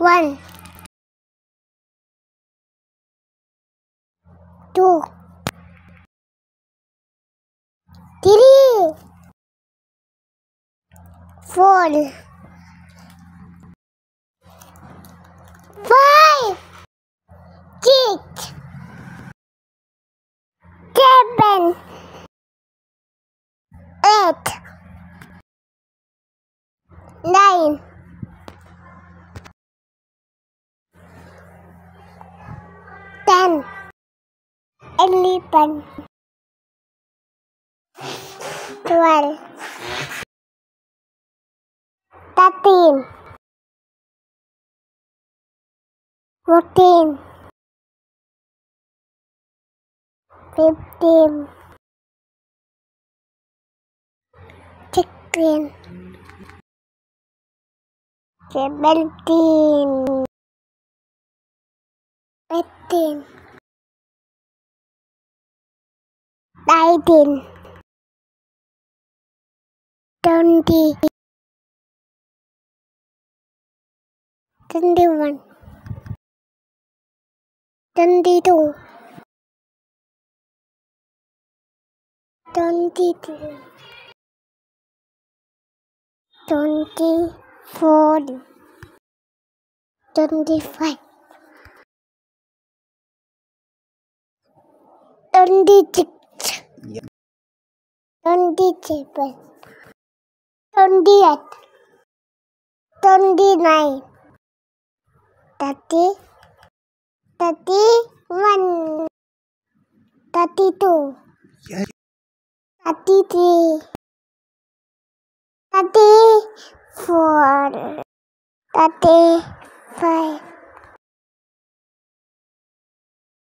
One, two, three, four, five, six, seven, eight, nine. elephant. Twelve. Thirteen. Fourteen. Fifteen. Sixteen. Seventeen. Eighteen. Đại đình Đơn đi Đơn đi vần Đơn đi tù Đơn đi tù Twenty four, twenty five, twenty six. Twenty seven twenty eight twenty nine thirty thirty one thirty two thirty three thirty four thirty five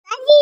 thirty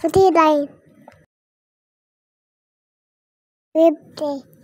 Seperti lain. Birthday.